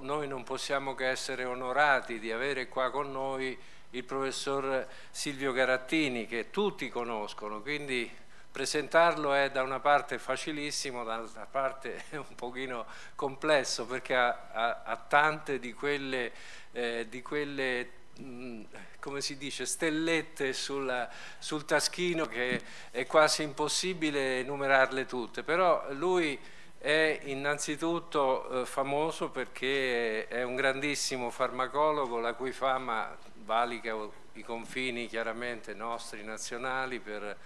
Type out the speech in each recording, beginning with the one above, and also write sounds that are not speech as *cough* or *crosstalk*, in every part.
Noi non possiamo che essere onorati di avere qua con noi il professor Silvio Garattini che tutti conoscono, quindi presentarlo è da una parte facilissimo, dall'altra parte *laughs* è un pochino complesso perché ha, ha, ha tante di quelle, eh, di quelle mh, mm, come si dice, stellette sulla, sul taschino che è quasi impossibile enumerarle tutte, però lui è innanzitutto eh, famoso perché è un grandissimo farmacologo la cui fama valica i confini chiaramente nostri nazionali per,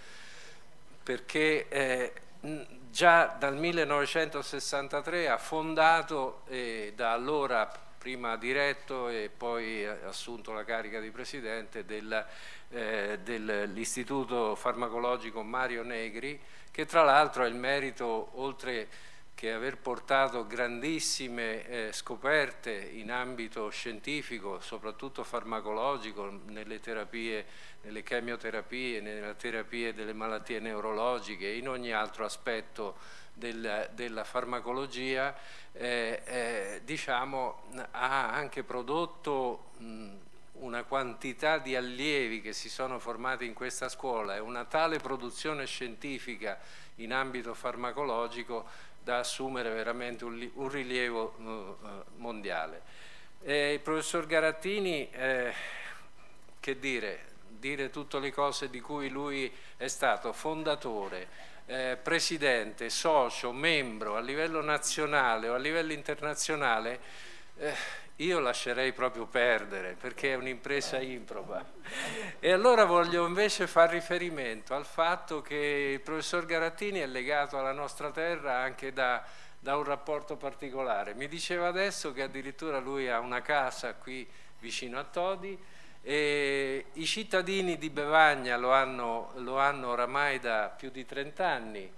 perché eh, già dal 1963 ha fondato e da allora prima diretto e poi assunto la carica di presidente del, eh, dell'Istituto Farmacologico Mario Negri che tra l'altro ha il merito oltre che aver portato grandissime eh, scoperte in ambito scientifico, soprattutto farmacologico, nelle terapie, nelle chemioterapie, nelle terapie delle malattie neurologiche e in ogni altro aspetto del, della farmacologia, eh, eh, diciamo, ha anche prodotto mh, una quantità di allievi che si sono formati in questa scuola e una tale produzione scientifica in ambito farmacologico da assumere veramente un, un rilievo mm, eh, mondiale. E il professor Garattini, eh, che dire, dire tutte le cose di cui lui è stato fondatore, eh, presidente, socio, membro a livello nazionale o a livello internazionale, eh, io lascerei proprio perdere perché è un'impresa improba. E allora voglio invece far riferimento al fatto che il professor Garattini è legato alla nostra terra anche da, da un rapporto particolare. Mi diceva adesso che addirittura lui ha una casa qui vicino a Todi e i cittadini di Bevagna lo hanno, lo hanno oramai da più di 30 anni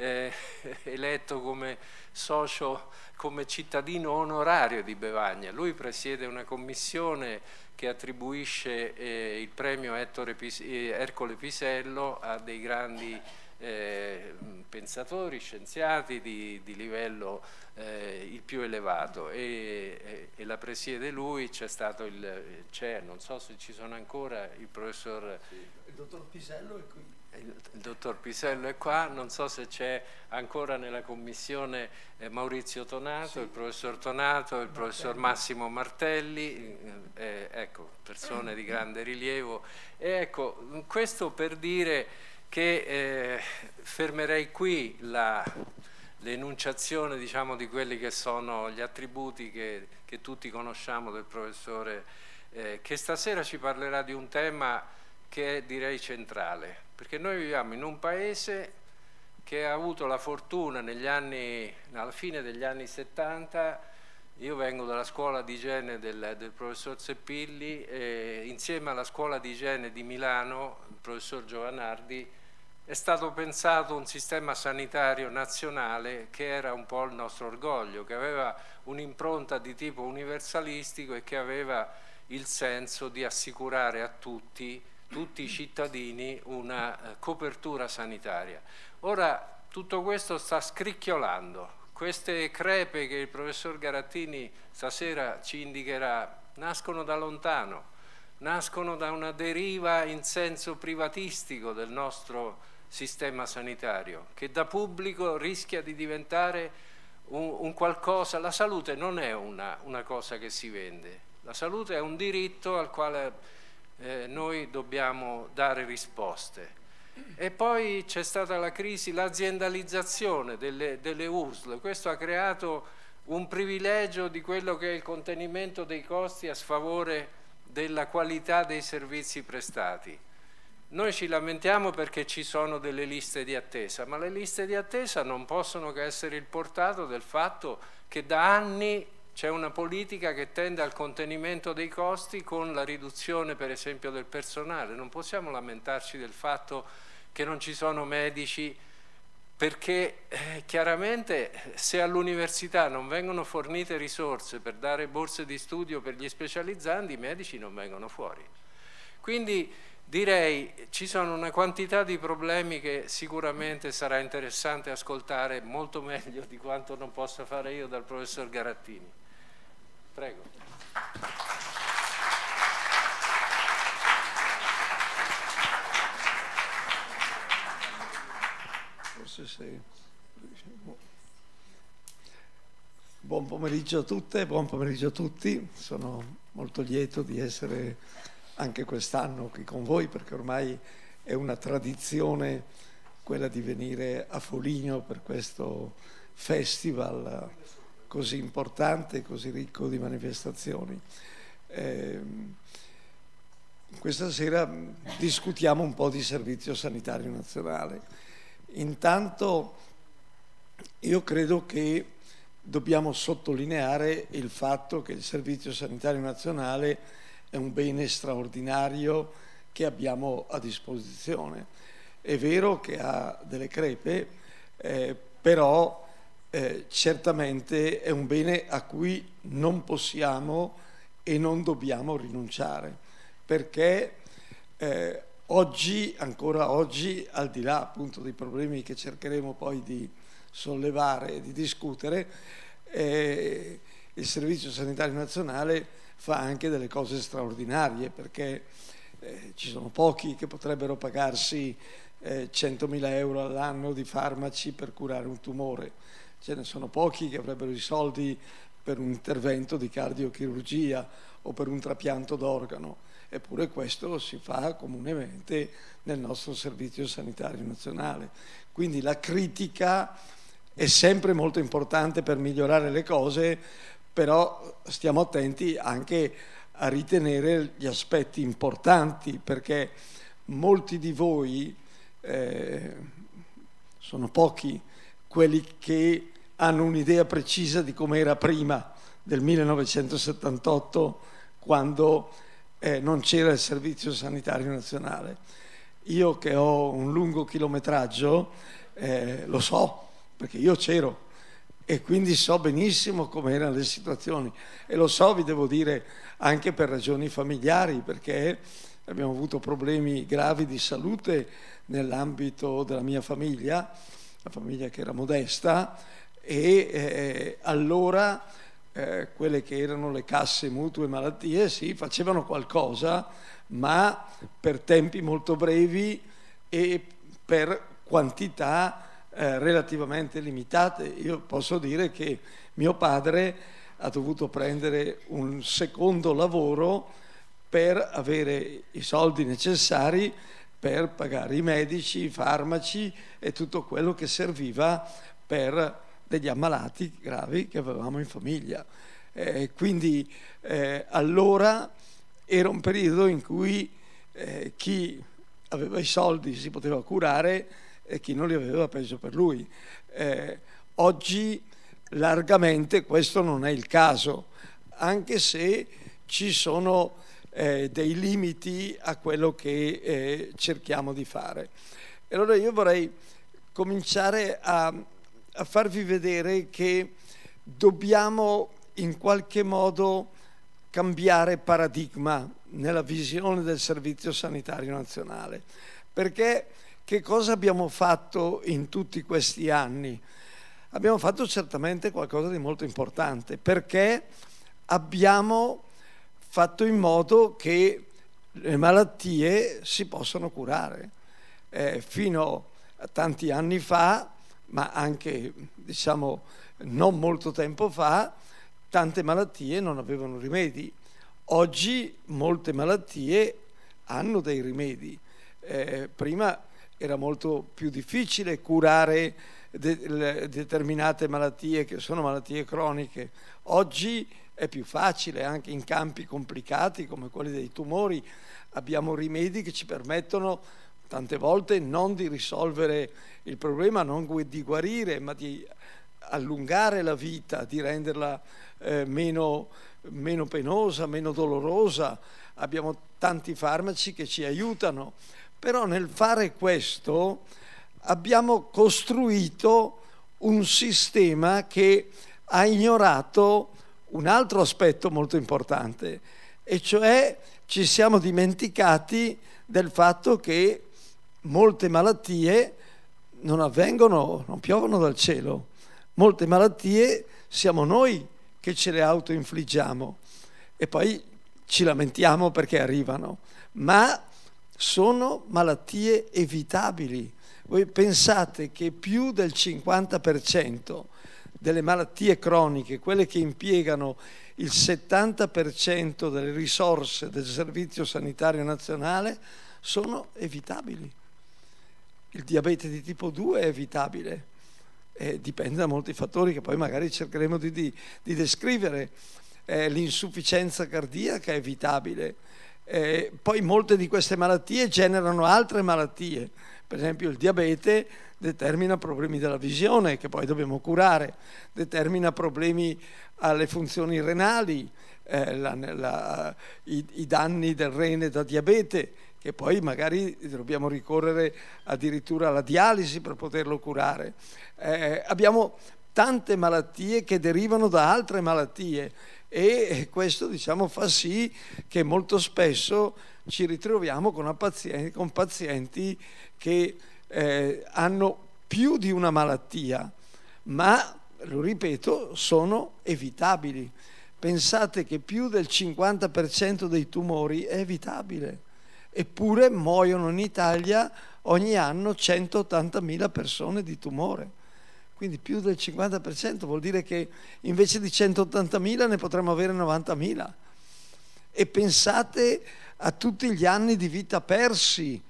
eh, *laughs* eletto come socio, come cittadino onorario di Bevagna. Lui presiede una commissione che attribuisce eh, il premio Pis eh, Ercole Pisello a dei grandi eh, pensatori, scienziati di, di livello eh, il più elevato e, e, e, la presiede lui, c'è stato il, c'è, non so se ci sono ancora, il professor... Sì. Il dottor Pisello è qui il dottor Pisello è qua, non so se c'è ancora nella commissione eh, Maurizio Tonato, sì. il professor Tonato, il Martelli. professor Massimo Martelli, eh, eh, ecco, persone di grande rilievo. E ecco, questo per dire che eh, fermerei qui l'enunciazione diciamo, di quelli che sono gli attributi che, che tutti conosciamo del professore, eh, che stasera ci parlerà di un tema che è direi centrale, perché noi viviamo in un paese che ha avuto la fortuna negli anni, alla fine degli anni 70, io vengo dalla scuola di igiene del, del professor Seppilli e insieme alla scuola di igiene di Milano, il professor Giovanardi, è stato pensato un sistema sanitario nazionale che era un po' il nostro orgoglio, che aveva un'impronta di tipo universalistico e che aveva il senso di assicurare a tutti tutti i cittadini una eh, copertura sanitaria. Ora tutto questo sta scricchiolando, queste crepe che il professor Garattini stasera ci indicherà nascono da lontano, nascono da una deriva in senso privatistico del nostro sistema sanitario, che da pubblico rischia di diventare un, un qualcosa, la salute non è una, una cosa che si vende, la salute è un diritto al quale eh, noi dobbiamo dare risposte. E poi c'è stata la crisi, l'aziendalizzazione delle, delle USL, questo ha creato un privilegio di quello che è il contenimento dei costi a sfavore della qualità dei servizi prestati. Noi ci lamentiamo perché ci sono delle liste di attesa, ma le liste di attesa non possono che essere il portato del fatto che da anni c'è una politica che tende al contenimento dei costi con la riduzione per esempio del personale. Non possiamo lamentarci del fatto che non ci sono medici perché eh, chiaramente se all'università non vengono fornite risorse per dare borse di studio per gli specializzanti i medici non vengono fuori. Quindi direi ci sono una quantità di problemi che sicuramente sarà interessante ascoltare molto meglio di quanto non possa fare io dal professor Garattini. Prego. Forse sei... Buon pomeriggio a tutte, buon pomeriggio a tutti. Sono molto lieto di essere anche quest'anno qui con voi perché ormai è una tradizione quella di venire a Foligno per questo festival così importante, così ricco di manifestazioni. Eh, questa sera discutiamo un po' di servizio sanitario nazionale. Intanto io credo che dobbiamo sottolineare il fatto che il servizio sanitario nazionale è un bene straordinario che abbiamo a disposizione. È vero che ha delle crepe, eh, però eh, certamente è un bene a cui non possiamo e non dobbiamo rinunciare, perché eh, oggi, ancora oggi, al di là appunto dei problemi che cercheremo poi di sollevare e di discutere, eh, il Servizio Sanitario Nazionale fa anche delle cose straordinarie perché eh, ci sono pochi che potrebbero pagarsi 100.000 eh, euro all'anno di farmaci per curare un tumore ce ne sono pochi che avrebbero i soldi per un intervento di cardiochirurgia o per un trapianto d'organo, eppure questo si fa comunemente nel nostro servizio sanitario nazionale. Quindi la critica è sempre molto importante per migliorare le cose, però stiamo attenti anche a ritenere gli aspetti importanti perché molti di voi, eh, sono pochi, quelli che hanno un'idea precisa di come era prima del 1978 quando eh, non c'era il Servizio Sanitario Nazionale. Io che ho un lungo chilometraggio eh, lo so perché io c'ero e quindi so benissimo come erano le situazioni e lo so, vi devo dire, anche per ragioni familiari perché abbiamo avuto problemi gravi di salute nell'ambito della mia famiglia una famiglia che era modesta e eh, allora eh, quelle che erano le casse mutue e malattie sì, facevano qualcosa, ma per tempi molto brevi e per quantità eh, relativamente limitate. Io posso dire che mio padre ha dovuto prendere un secondo lavoro per avere i soldi necessari per pagare i medici, i farmaci e tutto quello che serviva per degli ammalati gravi che avevamo in famiglia. Eh, quindi eh, allora era un periodo in cui eh, chi aveva i soldi si poteva curare e chi non li aveva peso per lui. Eh, oggi largamente questo non è il caso, anche se ci sono eh, dei limiti a quello che eh, cerchiamo di fare. E allora io vorrei cominciare a, a farvi vedere che dobbiamo in qualche modo cambiare paradigma nella visione del Servizio Sanitario Nazionale. Perché che cosa abbiamo fatto in tutti questi anni? Abbiamo fatto certamente qualcosa di molto importante perché abbiamo fatto in modo che le malattie si possano curare. Eh, fino a tanti anni fa, ma anche diciamo non molto tempo fa, tante malattie non avevano rimedi. Oggi molte malattie hanno dei rimedi. Eh, prima era molto più difficile curare de- determinate malattie che sono malattie croniche. Oggi è più facile, anche in campi complicati come quelli dei tumori abbiamo rimedi che ci permettono tante volte non di risolvere il problema, non di guarire, ma di allungare la vita, di renderla eh, meno, meno penosa, meno dolorosa. Abbiamo tanti farmaci che ci aiutano, però nel fare questo abbiamo costruito un sistema che ha ignorato un altro aspetto molto importante, e cioè ci siamo dimenticati del fatto che molte malattie non avvengono, non piovono dal cielo, molte malattie siamo noi che ce le autoinfliggiamo e poi ci lamentiamo perché arrivano, ma sono malattie evitabili. Voi pensate che più del 50% delle malattie croniche, quelle che impiegano il 70% delle risorse del Servizio Sanitario Nazionale, sono evitabili. Il diabete di tipo 2 è evitabile, eh, dipende da molti fattori che poi magari cercheremo di, di, di descrivere. Eh, l'insufficienza cardiaca è evitabile. Eh, poi molte di queste malattie generano altre malattie, per esempio il diabete determina problemi della visione che poi dobbiamo curare, determina problemi alle funzioni renali, eh, la, la, i, i danni del rene da diabete che poi magari dobbiamo ricorrere addirittura alla dialisi per poterlo curare. Eh, abbiamo tante malattie che derivano da altre malattie e questo diciamo, fa sì che molto spesso ci ritroviamo con, paziente, con pazienti che eh, hanno più di una malattia, ma, lo ripeto, sono evitabili. Pensate che più del 50% dei tumori è evitabile, eppure muoiono in Italia ogni anno 180.000 persone di tumore. Quindi più del 50% vuol dire che invece di 180.000 ne potremmo avere 90.000. E pensate a tutti gli anni di vita persi.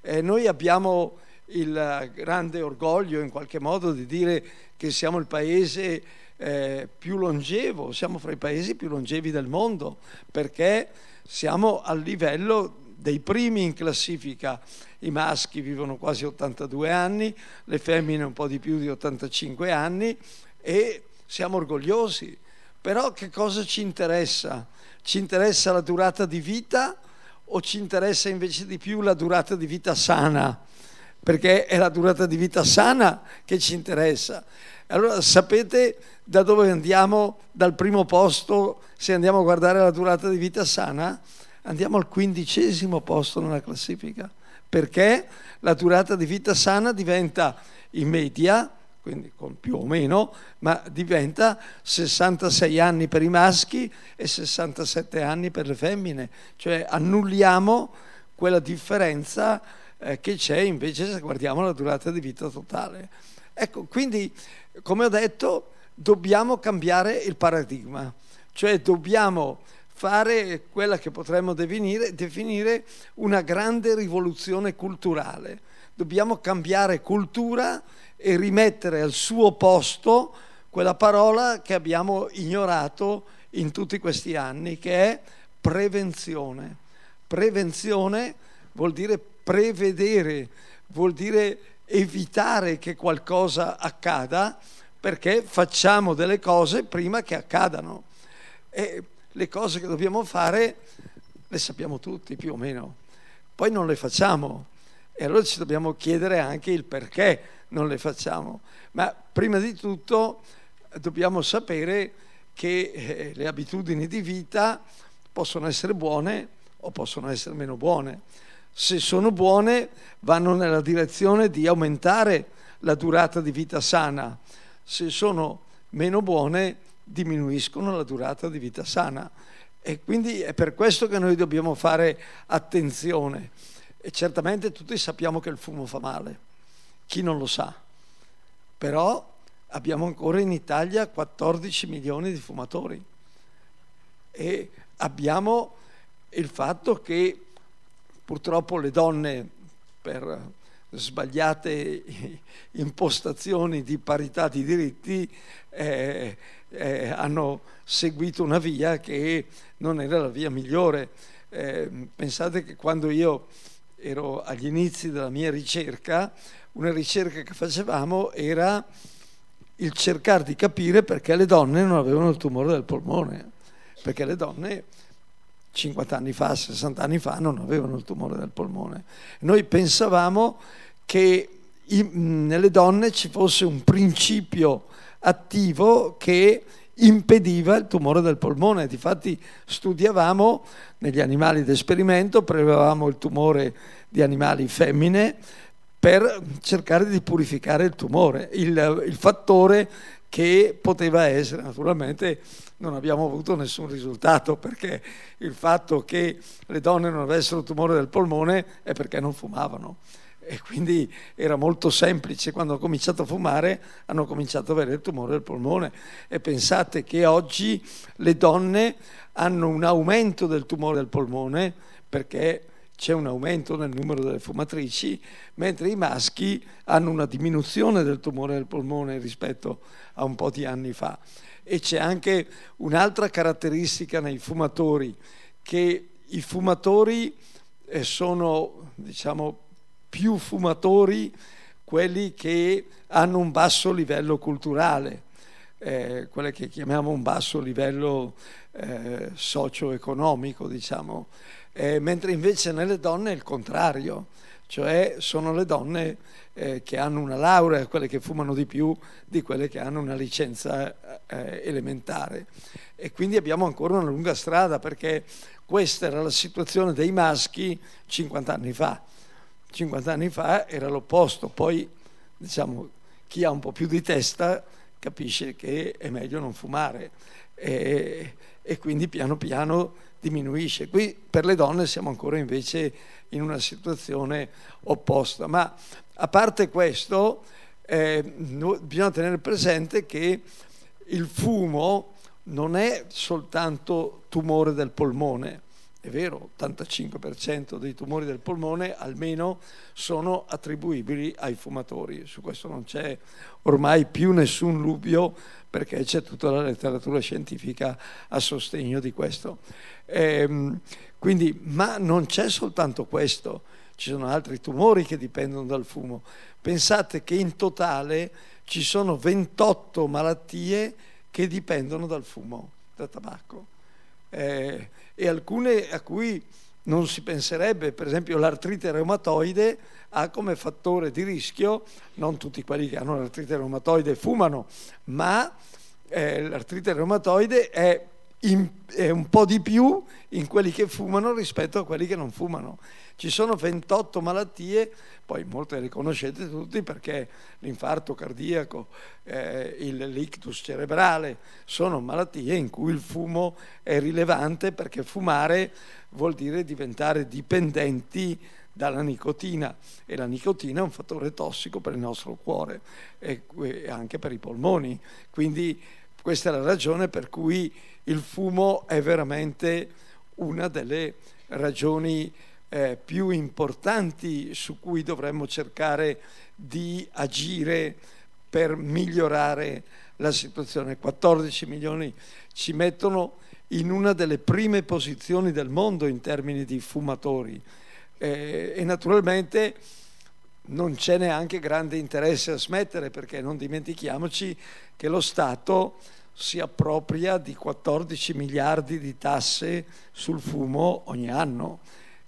Eh, noi abbiamo il eh, grande orgoglio in qualche modo di dire che siamo il paese eh, più longevo, siamo fra i paesi più longevi del mondo, perché siamo al livello dei primi in classifica. I maschi vivono quasi 82 anni, le femmine un po' di più di 85 anni e siamo orgogliosi. Però che cosa ci interessa? Ci interessa la durata di vita o ci interessa invece di più la durata di vita sana? perché è la durata di vita sana che ci interessa. Allora sapete da dove andiamo dal primo posto se andiamo a guardare la durata di vita sana? Andiamo al quindicesimo posto nella classifica, perché la durata di vita sana diventa in media, quindi con più o meno, ma diventa 66 anni per i maschi e 67 anni per le femmine, cioè annulliamo quella differenza eh, che c'è invece se guardiamo la durata di vita totale. Ecco, quindi, come ho detto, dobbiamo cambiare il paradigma, cioè dobbiamo fare quella che potremmo definire, definire una grande rivoluzione culturale. Dobbiamo cambiare cultura e rimettere al suo posto quella parola che abbiamo ignorato in tutti questi anni, che è prevenzione. Prevenzione vuol dire prevenzione prevedere, vuol dire evitare che qualcosa accada perché facciamo delle cose prima che accadano. E le cose che dobbiamo fare le sappiamo tutti più o meno, poi non le facciamo e allora ci dobbiamo chiedere anche il perché non le facciamo. Ma prima di tutto dobbiamo sapere che eh, le abitudini di vita possono essere buone o possono essere meno buone se sono buone, vanno nella direzione di aumentare la durata di vita sana, se sono meno buone, diminuiscono la durata di vita sana. E quindi è per questo che noi dobbiamo fare attenzione. E certamente tutti sappiamo che il fumo fa male, chi non lo sa. Però abbiamo ancora in Italia 14 milioni di fumatori e abbiamo il fatto che Purtroppo le donne, per sbagliate *laughs* impostazioni di parità di diritti, eh, eh, hanno seguito una via che non era la via migliore. Eh, pensate che quando io ero agli inizi della mia ricerca, una ricerca che facevamo era il cercare di capire perché le donne non avevano il tumore del polmone, perché le donne 50 anni fa, 60 anni fa, non avevano il tumore del polmone. Noi pensavamo che in, nelle donne ci fosse un principio attivo che impediva il tumore del polmone. Difatti studiavamo negli animali d'esperimento, prevevamo il tumore di animali femmine per cercare di purificare il tumore, il, il fattore che poteva essere naturalmente non abbiamo avuto nessun risultato perché il fatto che le donne non avessero tumore del polmone è perché non fumavano e quindi era molto semplice. Quando hanno cominciato a fumare hanno cominciato ad avere il tumore del polmone e pensate che oggi le donne hanno un aumento del tumore del polmone perché c'è un aumento nel numero delle fumatrici, mentre i maschi hanno una diminuzione del tumore del polmone rispetto a un po' di anni fa. E c'è anche un'altra caratteristica nei fumatori, che i fumatori eh, sono, diciamo, più fumatori quelli che hanno un basso livello culturale, eh, quelle che chiamiamo un basso livello eh, socio-economico, diciamo, eh, mentre invece nelle donne è il contrario, cioè sono le donne eh, che hanno una laurea, quelle che fumano di più di quelle che hanno una licenza eh, eh elementare. E quindi abbiamo ancora una lunga strada perché questa era la situazione dei maschi 50 anni fa. 50 anni fa era l'opposto, poi diciamo, chi ha un po' più di testa capisce che è meglio non fumare e, e quindi piano piano diminuisce. Qui per le donne siamo ancora invece in una situazione opposta, ma a parte questo eh, bisogna tenere presente che il fumo non è soltanto tumore del polmone, è vero, 85% dei tumori del polmone almeno sono attribuibili ai fumatori, su questo non c'è ormai più nessun dubbio perché c'è tutta la letteratura scientifica a sostegno di questo. Ehm, quindi, ma non c'è soltanto questo, ci sono altri tumori che dipendono dal fumo. Pensate che in totale ci sono 28 malattie che dipendono dal fumo, da tabacco eh, e alcune a cui non si penserebbe, per esempio l'artrite reumatoide ha come fattore di rischio, non tutti quelli che hanno l'artrite reumatoide fumano, ma eh, l'artrite reumatoide è in, eh, un po' di più in quelli che fumano rispetto a quelli che non fumano. Ci sono 28 malattie, poi molte le conoscete tutti perché l'infarto cardiaco, eh, il, l'ictus cerebrale sono malattie in cui il fumo è rilevante perché fumare vuol dire diventare dipendenti dalla nicotina e la nicotina è un fattore tossico per il nostro cuore e anche per i polmoni. Quindi questa è la ragione per cui il fumo è veramente una delle ragioni eh, più importanti su cui dovremmo cercare di agire per migliorare la situazione. 14 milioni ci mettono in una delle prime posizioni del mondo in termini di fumatori eh, e naturalmente non c'è neanche grande interesse a smettere perché non dimentichiamoci che lo Stato si appropria di 14 miliardi di tasse sul fumo ogni anno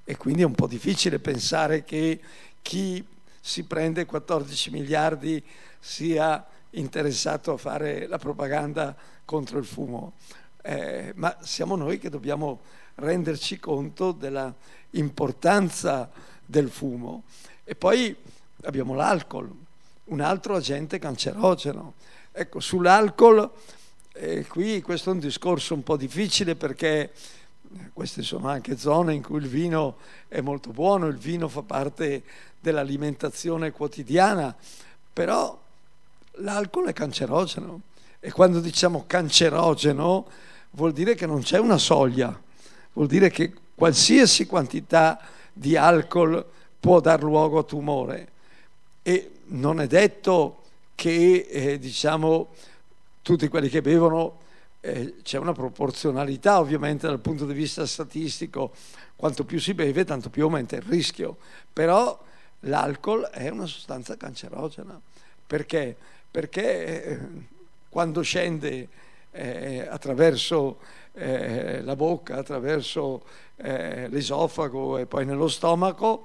e quindi è un po' difficile pensare che chi si prende 14 miliardi sia interessato a fare la propaganda contro il fumo, eh, ma siamo noi che dobbiamo renderci conto della importanza del fumo. E poi abbiamo l'alcol, un altro agente cancerogeno. Ecco, sull'alcol e qui questo è un discorso un po' difficile perché queste sono anche zone in cui il vino è molto buono, il vino fa parte dell'alimentazione quotidiana, però l'alcol è cancerogeno e quando diciamo cancerogeno vuol dire che non c'è una soglia, vuol dire che qualsiasi quantità di alcol può dar luogo a tumore e non è detto che eh, diciamo tutti quelli che bevono eh, c'è una proporzionalità ovviamente dal punto di vista statistico, quanto più si beve tanto più aumenta il rischio, però l'alcol è una sostanza cancerogena, perché? Perché eh, quando scende eh, attraverso eh, la bocca, attraverso eh, l'esofago e poi nello stomaco,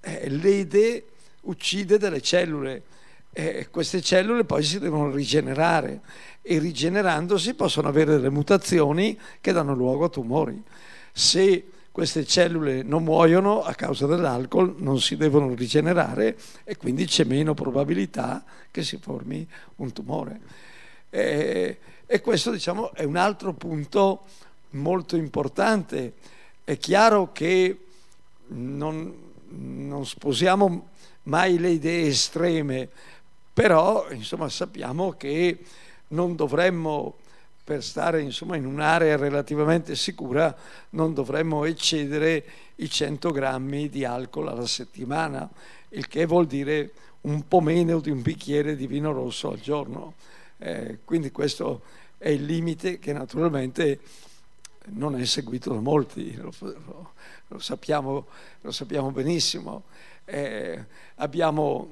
eh, lede, uccide delle cellule. E queste cellule poi si devono rigenerare e rigenerandosi possono avere delle mutazioni che danno luogo a tumori. Se queste cellule non muoiono a causa dell'alcol, non si devono rigenerare e quindi c'è meno probabilità che si formi un tumore. E, e questo diciamo, è un altro punto molto importante. È chiaro che non, non sposiamo mai le idee estreme, però insomma, sappiamo che non dovremmo, per stare insomma, in un'area relativamente sicura, non dovremmo eccedere i 100 grammi di alcol alla settimana, il che vuol dire un po' meno di un bicchiere di vino rosso al giorno. Eh, quindi questo è il limite che naturalmente non è seguito da molti, lo, lo, lo, sappiamo, lo sappiamo, benissimo. Eh, abbiamo,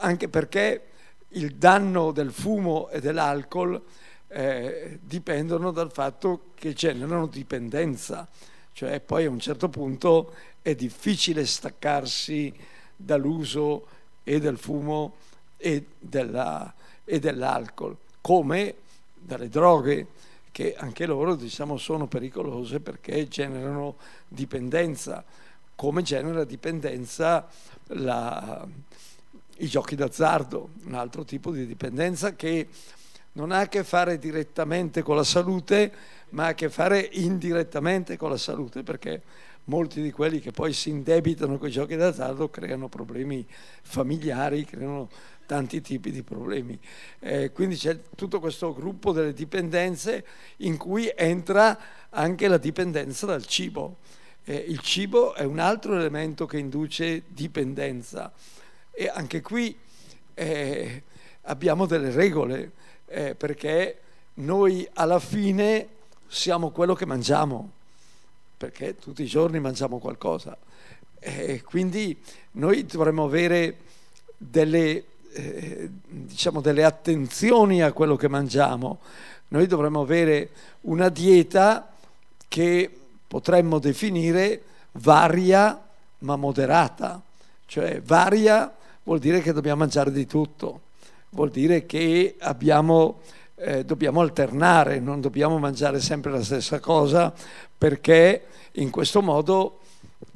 anche perché il danno del fumo e dell'alcol eh, dipendono dal fatto che generano dipendenza, cioè poi a un certo punto è difficile staccarsi dall'uso e del fumo e, della, e dell'alcol, come dalle droghe che anche loro diciamo, sono pericolose perché generano dipendenza, come genera dipendenza la, i giochi d'azzardo, un altro tipo di dipendenza che non ha a che fare direttamente con la salute, ma ha a che fare indirettamente con la salute, perché molti di quelli che poi si indebitano con i giochi d'azzardo creano problemi familiari, creano tanti tipi di problemi. Eh, quindi c'è tutto questo gruppo delle dipendenze in cui entra anche la dipendenza dal cibo. Eh, il cibo è un altro elemento che induce dipendenza. E anche qui eh, abbiamo delle regole, eh, perché noi alla fine siamo quello che mangiamo, perché tutti i giorni mangiamo qualcosa. Eh, quindi noi dovremmo avere delle, eh, diciamo delle attenzioni a quello che mangiamo, noi dovremmo avere una dieta che potremmo definire varia ma moderata, cioè varia vuol dire che dobbiamo mangiare di tutto, vuol dire che abbiamo, eh, dobbiamo alternare, non dobbiamo mangiare sempre la stessa cosa perché in questo modo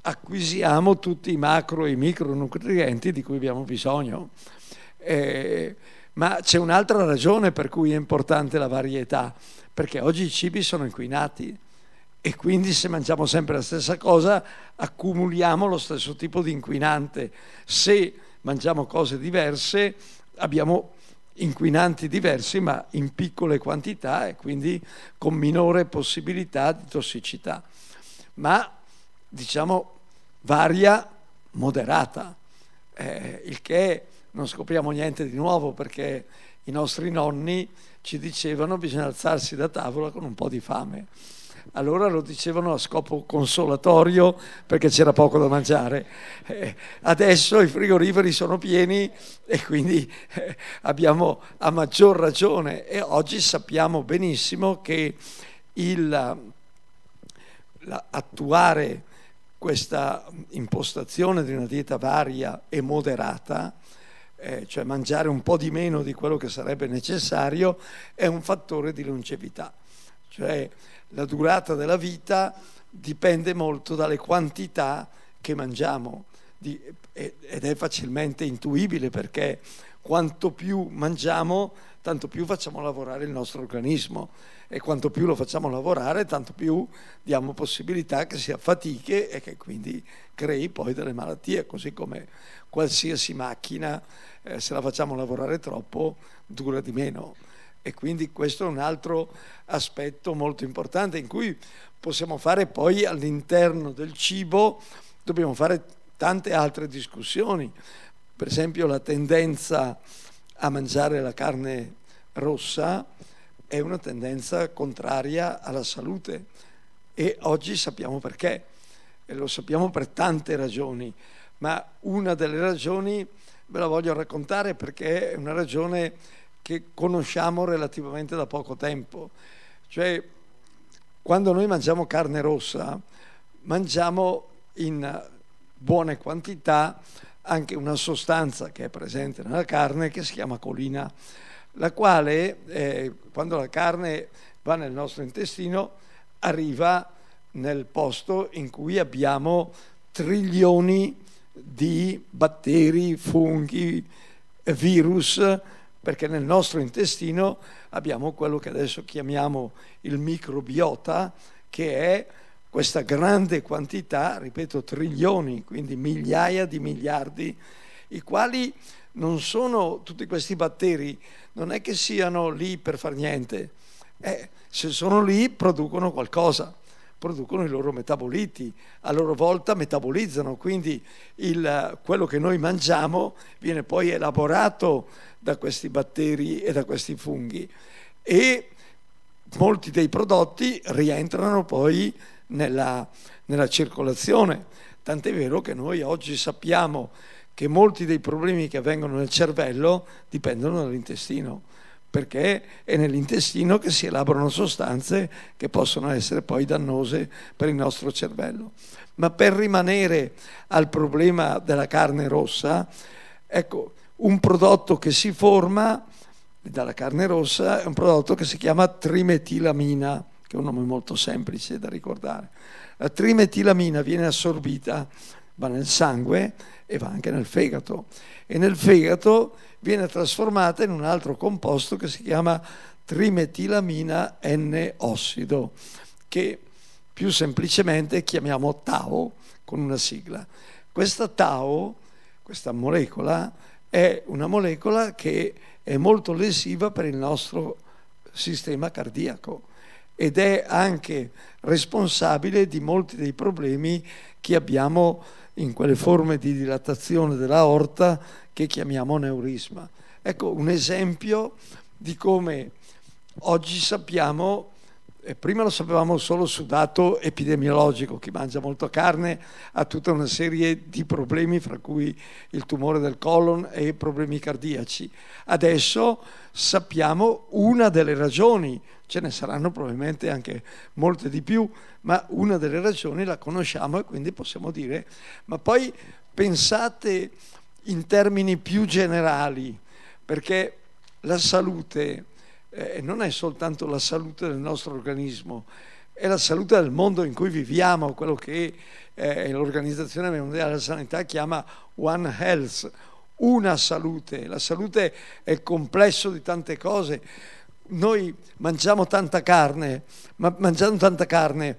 acquisiamo tutti i macro e i micronutrienti di cui abbiamo bisogno. Eh, ma c'è un'altra ragione per cui è importante la varietà, perché oggi i cibi sono inquinati e quindi se mangiamo sempre la stessa cosa accumuliamo lo stesso tipo di inquinante. Se mangiamo cose diverse, abbiamo inquinanti diversi ma in piccole quantità e quindi con minore possibilità di tossicità, ma diciamo varia moderata, eh, il che non scopriamo niente di nuovo perché i nostri nonni ci dicevano bisogna alzarsi da tavola con un po' di fame allora lo dicevano a scopo consolatorio perché c'era poco da mangiare. Eh, adesso i frigoriferi sono pieni e quindi eh, abbiamo a maggior ragione e oggi sappiamo benissimo che il, attuare questa impostazione di una dieta varia e moderata eh, cioè mangiare un po' di meno di quello che sarebbe necessario, è un fattore di longevità. Cioè, la durata della vita dipende molto dalle quantità che mangiamo ed è facilmente intuibile perché quanto più mangiamo, tanto più facciamo lavorare il nostro organismo e quanto più lo facciamo lavorare, tanto più diamo possibilità che si affatichi e che quindi crei poi delle malattie, così come qualsiasi macchina, eh, se la facciamo lavorare troppo, dura di meno. E quindi questo è un altro aspetto molto importante in cui possiamo fare poi all'interno del cibo, dobbiamo fare tante altre discussioni, per esempio la tendenza a mangiare la carne rossa è una tendenza contraria alla salute e oggi sappiamo perché e lo sappiamo per tante ragioni, ma una delle ragioni ve la voglio raccontare perché è una ragione che conosciamo relativamente da poco tempo. Cioè, quando noi mangiamo carne rossa, mangiamo in buone quantità anche una sostanza che è presente nella carne che si chiama colina, la quale eh, quando la carne va nel nostro intestino arriva nel posto in cui abbiamo trilioni di batteri, funghi, virus perché nel nostro intestino abbiamo quello che adesso chiamiamo il microbiota, che è questa grande quantità, ripeto, trilioni, quindi migliaia di miliardi, i quali non sono tutti questi batteri, non è che siano lì per far niente, eh, se sono lì producono qualcosa producono i loro metaboliti, a loro volta metabolizzano, quindi il, quello che noi mangiamo viene poi elaborato da questi batteri e da questi funghi e molti dei prodotti rientrano poi nella, nella circolazione, tant'è vero che noi oggi sappiamo che molti dei problemi che avvengono nel cervello dipendono dall'intestino perché è nell'intestino che si elaborano sostanze che possono essere poi dannose per il nostro cervello. Ma per rimanere al problema della carne rossa, ecco, un prodotto che si forma dalla carne rossa è un prodotto che si chiama trimetilamina, che è un nome molto semplice da ricordare. La trimetilamina viene assorbita va nel sangue e va anche nel fegato e nel fegato viene trasformata in un altro composto che si chiama trimetilamina N-ossido, che più semplicemente chiamiamo Tau con una sigla. Questa Tau, questa molecola, è una molecola che è molto lesiva per il nostro sistema cardiaco ed è anche responsabile di molti dei problemi che abbiamo in quelle forme di dilatazione dell'aorta che chiamiamo neurisma. Ecco un esempio di come oggi sappiamo, e prima lo sapevamo solo su dato epidemiologico, chi mangia molto carne ha tutta una serie di problemi, fra cui il tumore del colon e problemi cardiaci. Adesso sappiamo una delle ragioni ce ne saranno probabilmente anche molte di più, ma una delle ragioni la conosciamo e quindi possiamo dire, ma poi pensate in termini più generali, perché la salute eh, non è soltanto la salute del nostro organismo, è la salute del mondo in cui viviamo, quello che eh, l'Organizzazione Mondiale della Sanità chiama One Health, una salute. La salute è il complesso di tante cose noi mangiamo tanta carne, ma mangiando tanta carne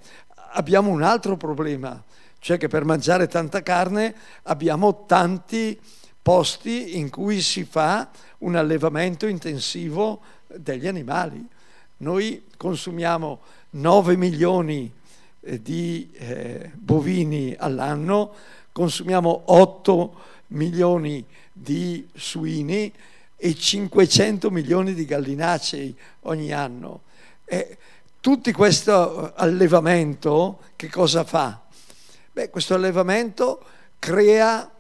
abbiamo un altro problema, cioè che per mangiare tanta carne abbiamo tanti posti in cui si fa un allevamento intensivo degli animali. Noi consumiamo 9 milioni eh, di eh, bovini all'anno, consumiamo 8 milioni di suini e 500 milioni di gallinacei ogni anno. E tutto questo allevamento che cosa fa? Beh, questo allevamento crea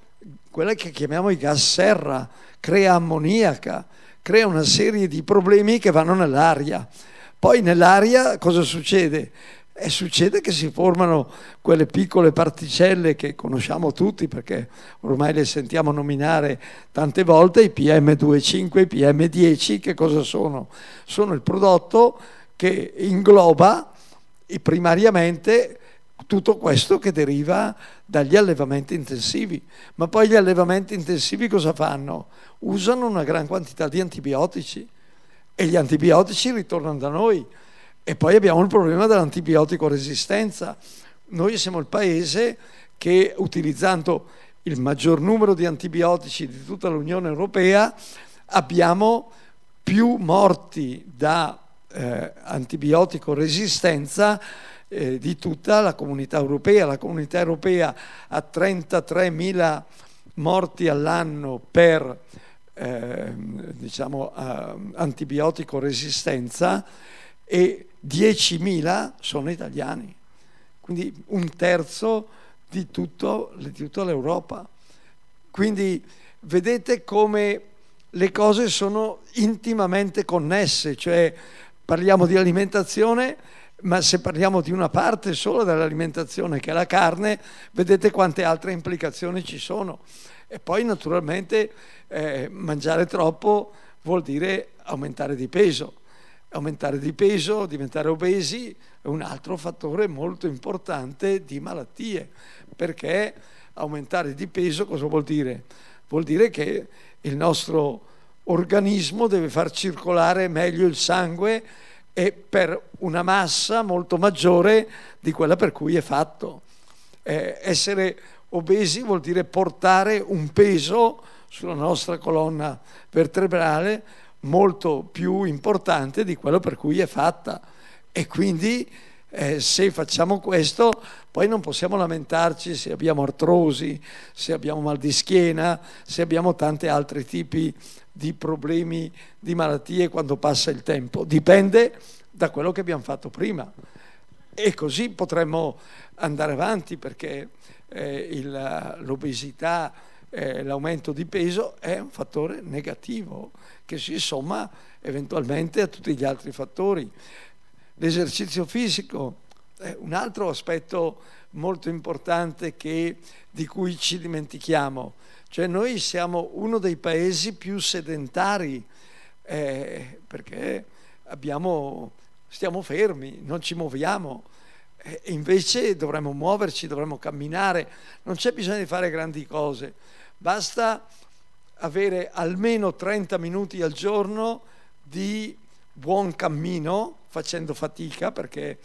quello che chiamiamo i gas serra, crea ammoniaca, crea una serie di problemi che vanno nell'aria. Poi nell'aria cosa succede? E eh, succede che si formano quelle piccole particelle che conosciamo tutti perché ormai le sentiamo nominare tante volte, i PM25, i PM10, che cosa sono? Sono il prodotto che ingloba primariamente tutto questo che deriva dagli allevamenti intensivi. Ma poi gli allevamenti intensivi cosa fanno? Usano una gran quantità di antibiotici e gli antibiotici ritornano da noi e poi abbiamo il problema dell'antibiotico resistenza. Noi siamo il paese che utilizzando il maggior numero di antibiotici di tutta l'Unione Europea abbiamo più morti da eh, antibiotico resistenza eh, di tutta la comunità europea. La comunità europea ha 33.000 morti all'anno per ehm, diciamo, eh, diciamo, antibiotico resistenza e 10.000 sono italiani, quindi un terzo di, tutto, di tutta l'Europa. Quindi vedete come le cose sono intimamente connesse, cioè parliamo di alimentazione, ma se parliamo di una parte sola dell'alimentazione, che è la carne, vedete quante altre implicazioni ci sono. E poi naturalmente eh, mangiare troppo vuol dire aumentare di peso aumentare di peso, diventare obesi è un altro fattore molto importante di malattie, perché aumentare di peso cosa vuol dire? Vuol dire che il nostro organismo deve far circolare meglio il sangue e per una massa molto maggiore di quella per cui è fatto. Eh, essere obesi vuol dire portare un peso sulla nostra colonna vertebrale molto più importante di quello per cui è fatta. E quindi eh, se facciamo questo, poi non possiamo lamentarci se abbiamo artrosi, se abbiamo mal di schiena, se abbiamo tanti altri tipi di problemi, di malattie quando passa il tempo. Dipende da quello che abbiamo fatto prima. E così potremmo andare avanti perché eh, il, l'obesità, eh, l'aumento di peso è un fattore negativo che si somma eventualmente a tutti gli altri fattori. L'esercizio fisico è un altro aspetto molto importante che, di cui ci dimentichiamo, cioè noi siamo uno dei paesi più sedentari eh, perché abbiamo, stiamo fermi, non ci muoviamo. E invece dovremmo muoverci, dovremmo camminare, non c'è bisogno di fare grandi cose, basta avere almeno 30 minuti al giorno di buon cammino, facendo fatica perché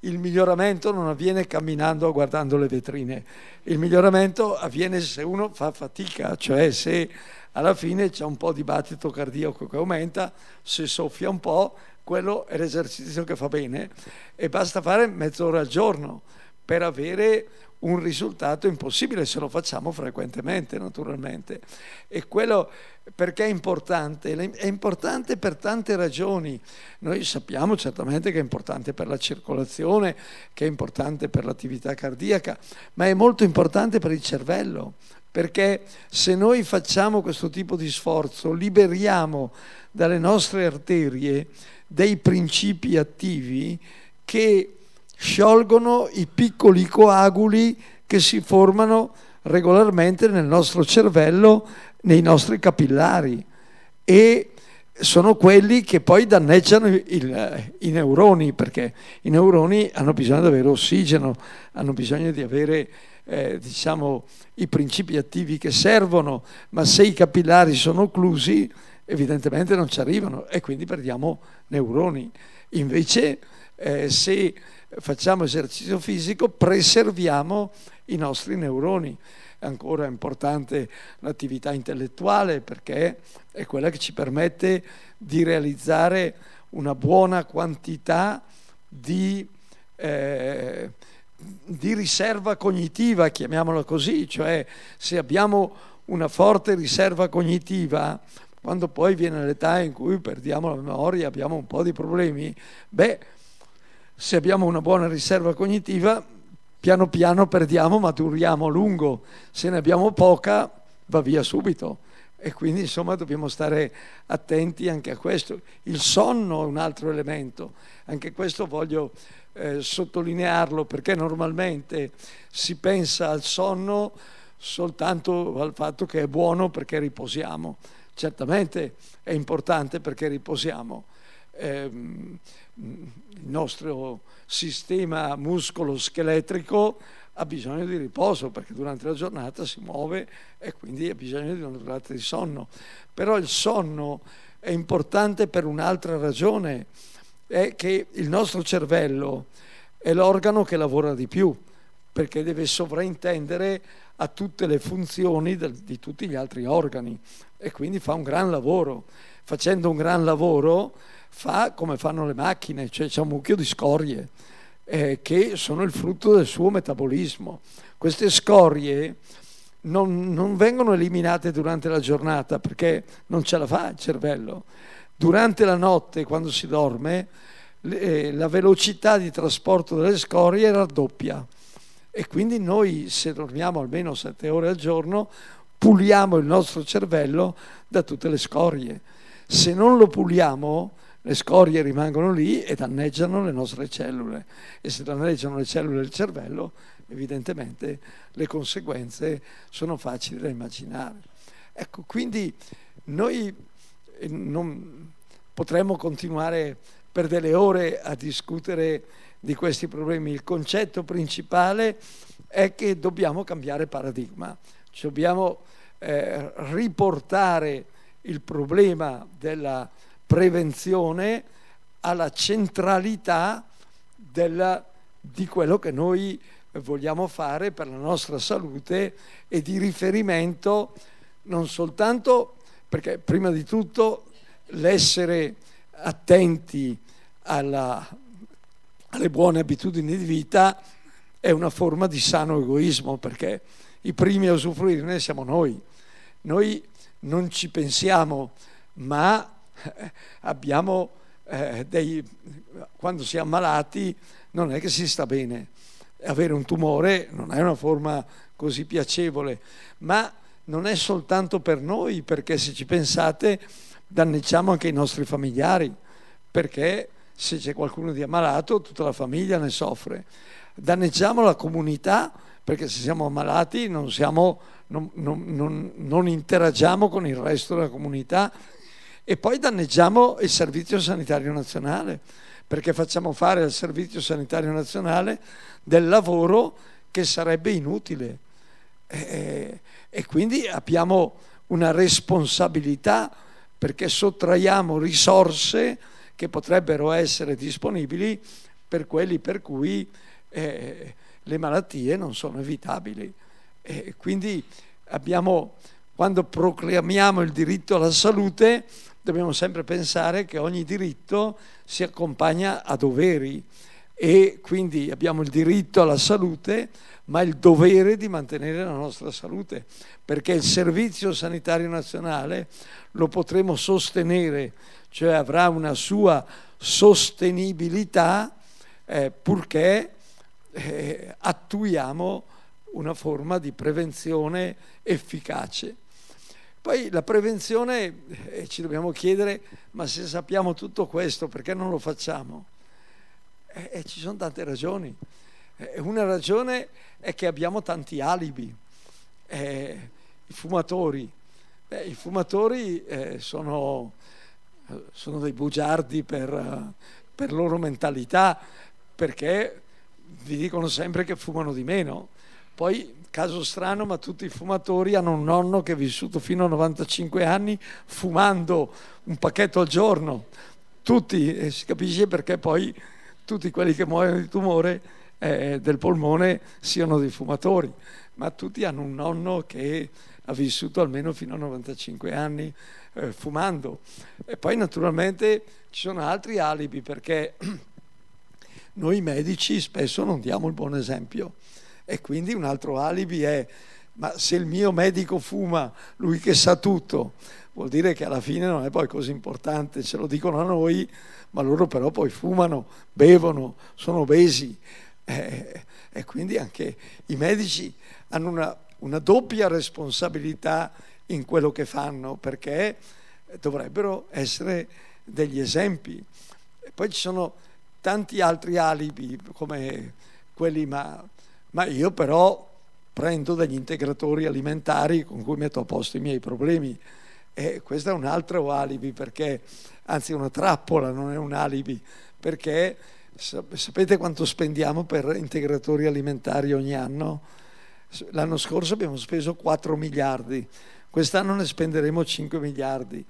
il miglioramento non avviene camminando o guardando le vetrine, il miglioramento avviene se uno fa fatica, cioè se alla fine c'è un po' di battito cardiaco che aumenta, se soffia un po', quello è l'esercizio che fa bene e basta fare mezz'ora al giorno per avere un risultato impossibile se lo facciamo frequentemente, naturalmente. E quello perché è importante? È importante per tante ragioni. Noi sappiamo certamente che è importante per la circolazione, che è importante per l'attività cardiaca, ma è molto importante per il cervello, perché se noi facciamo questo tipo di sforzo, liberiamo dalle nostre arterie dei principi attivi che sciolgono i piccoli coaguli che si formano regolarmente nel nostro cervello, nei nostri capillari e sono quelli che poi danneggiano il, eh, i neuroni perché i neuroni hanno bisogno di avere ossigeno, hanno bisogno di avere eh, diciamo, i principi attivi che servono, ma se i capillari sono occlusi evidentemente non ci arrivano e quindi perdiamo neuroni. Invece eh, se facciamo esercizio fisico, preserviamo i nostri neuroni. È ancora importante l'attività intellettuale perché è quella che ci permette di realizzare una buona quantità di, eh, di riserva cognitiva, chiamiamola così, cioè se abbiamo una forte riserva cognitiva, quando poi viene l'età in cui perdiamo la memoria, abbiamo un po' di problemi, beh, se abbiamo una buona riserva cognitiva, piano piano perdiamo, maturiamo a lungo, se ne abbiamo poca va via subito. E quindi insomma dobbiamo stare attenti anche a questo. Il sonno è un altro elemento, anche questo voglio eh, sottolinearlo perché normalmente si pensa al sonno soltanto al fatto che è buono perché riposiamo. Certamente è importante perché riposiamo. Eh, il nostro sistema muscolo-scheletrico ha bisogno di riposo perché durante la giornata si muove e quindi ha bisogno di una durata di sonno. Però il sonno è importante per un'altra ragione, è che il nostro cervello è l'organo che lavora di più perché deve sovraintendere a tutte le funzioni di tutti gli altri organi e quindi fa un gran lavoro. Facendo un gran lavoro fa come fanno le macchine, cioè c'è un mucchio di scorie eh, che sono il frutto del suo metabolismo. Queste scorie non, non vengono eliminate durante la giornata perché non ce la fa il cervello. Durante la notte, quando si dorme, le, eh, la velocità di trasporto delle scorie raddoppia e quindi noi se dormiamo almeno sette ore al giorno puliamo il nostro cervello da tutte le scorie. Se non lo puliamo le scorie rimangono lì e danneggiano le nostre cellule e se danneggiano le cellule del cervello evidentemente le conseguenze sono facili da immaginare. Ecco, quindi noi eh, non potremmo continuare per delle ore a discutere di questi problemi. Il concetto principale è che dobbiamo cambiare paradigma, dobbiamo eh, riportare il problema della prevenzione alla centralità della, di quello che noi vogliamo fare per la nostra salute e di riferimento non soltanto perché prima di tutto l'essere attenti alla, alle buone abitudini di vita è una forma di sano egoismo perché i primi a usufruirne siamo noi. Noi non ci pensiamo, ma eh, abbiamo eh, dei, quando si è ammalati non è che si sta bene. Avere un tumore non è una forma così piacevole, ma non è soltanto per noi, perché se ci pensate danneggiamo anche i nostri familiari, perché se c'è qualcuno di ammalato tutta la famiglia ne soffre. Danneggiamo la comunità perché se siamo ammalati non, siamo, non, non, non interagiamo con il resto della comunità e poi danneggiamo il Servizio Sanitario Nazionale, perché facciamo fare al Servizio Sanitario Nazionale del lavoro che sarebbe inutile. E, e quindi abbiamo una responsabilità perché sottraiamo risorse che potrebbero essere disponibili per quelli per cui eh, le malattie non sono evitabili. E quindi abbiamo, quando proclamiamo il diritto alla salute, dobbiamo sempre pensare che ogni diritto si accompagna a doveri e quindi abbiamo il diritto alla salute, ma il dovere di mantenere la nostra salute, perché il Servizio Sanitario Nazionale lo potremo sostenere, cioè avrà una sua sostenibilità eh, purché eh, attuiamo una forma di prevenzione efficace. Poi la prevenzione, eh, ci dobbiamo chiedere, ma se sappiamo tutto questo, perché non lo facciamo? Eh, eh, ci sono tante ragioni. Eh, una ragione è che abbiamo tanti alibi. Eh, I fumatori, Beh, i fumatori eh, sono, sono, dei bugiardi per, per loro mentalità, perché vi dicono sempre che fumano di meno. Poi Caso strano, ma tutti i fumatori hanno un nonno che è vissuto fino a 95 anni fumando un pacchetto al giorno. Tutti, e eh, si capisce perché poi tutti quelli che muoiono di tumore eh, del polmone siano dei fumatori, ma tutti hanno un nonno che ha vissuto almeno fino a 95 anni eh, fumando. E poi naturalmente ci sono altri alibi perché *clears throat* noi medici spesso non diamo il buon esempio e quindi un altro alibi è, ma se il mio medico fuma, lui che sa tutto, vuol dire che alla fine non è poi così importante, ce lo dicono a noi, ma loro però poi fumano, bevono, sono obesi. Eh, e quindi anche i medici hanno una, una doppia responsabilità in quello che fanno, perché dovrebbero essere degli esempi. E poi ci sono tanti altri alibi, come quelli ma ma io però prendo degli integratori alimentari con cui metto a posto i miei problemi. E questo è un altro alibi, perché, anzi una trappola, non è un alibi, perché sapete quanto spendiamo per integratori alimentari ogni anno? L'anno scorso abbiamo speso 4 miliardi, quest'anno ne spenderemo 5 miliardi.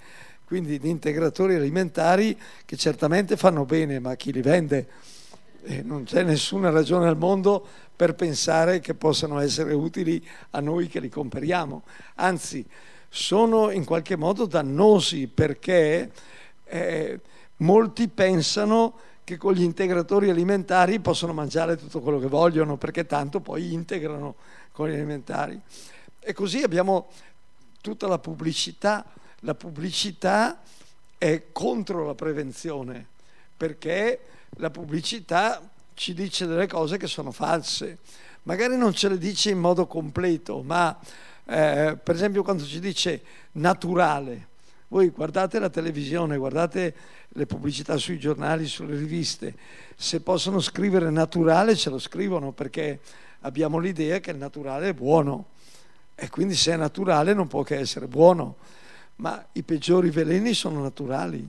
Quindi di integratori alimentari che certamente fanno bene, ma chi li vende? non c'è nessuna ragione al mondo per pensare che possano essere utili a noi che li comperiamo. Anzi, sono in qualche modo dannosi perché eh, molti pensano che con gli integratori alimentari possono mangiare tutto quello che vogliono perché tanto poi integrano con gli alimentari. E così abbiamo tutta la pubblicità. La pubblicità è contro la prevenzione perché la pubblicità ci dice delle cose che sono false, magari non ce le dice in modo completo, ma eh, per esempio quando ci dice naturale, voi guardate la televisione, guardate le pubblicità sui giornali, sulle riviste, se possono scrivere naturale ce lo scrivono perché abbiamo l'idea che il naturale è buono e quindi se è naturale non può che essere buono, ma i peggiori veleni sono naturali